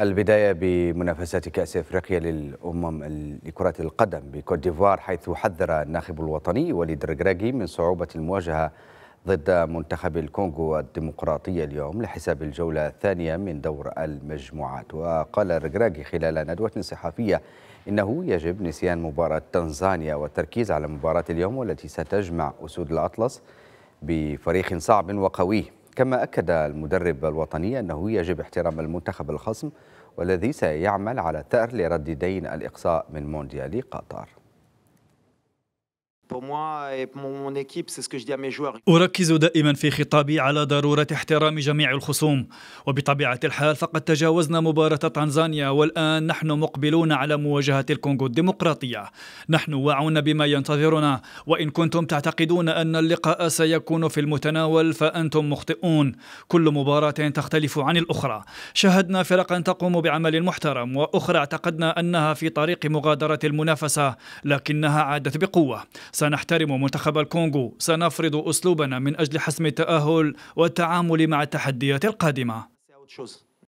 البداية بمنافسات كأس إفريقيا للأمم لكرة القدم بكوت ديفوار حيث حذر الناخب الوطني وليد رجراجي من صعوبة المواجهة ضد منتخب الكونغو الديمقراطية اليوم لحساب الجولة الثانية من دور المجموعات وقال رجراجي خلال ندوة صحفية إنه يجب نسيان مباراة تنزانيا والتركيز على مباراة اليوم والتي ستجمع أسود الأطلس بفريق صعب وقوي كما أكد المدرب الوطني أنه يجب احترام المنتخب الخصم والذي سيعمل على تأر لرد دين الإقصاء من مونديال قطر أركز دائما في خطابي على ضرورة احترام جميع الخصوم وبطبيعة الحال فقد تجاوزنا مباراة تنزانيا والآن نحن مقبلون على مواجهة الكونغو الديمقراطية نحن واعون بما ينتظرنا وإن كنتم تعتقدون أن اللقاء سيكون في المتناول فأنتم مخطئون كل مباراة تختلف عن الأخرى شاهدنا فرقا تقوم بعمل محترم وأخرى اعتقدنا أنها في طريق مغادرة المنافسة لكنها عادت بقوة سنحترم منتخب الكونغو سنفرض أسلوبنا من أجل حسم التأهل والتعامل مع التحديات القادمة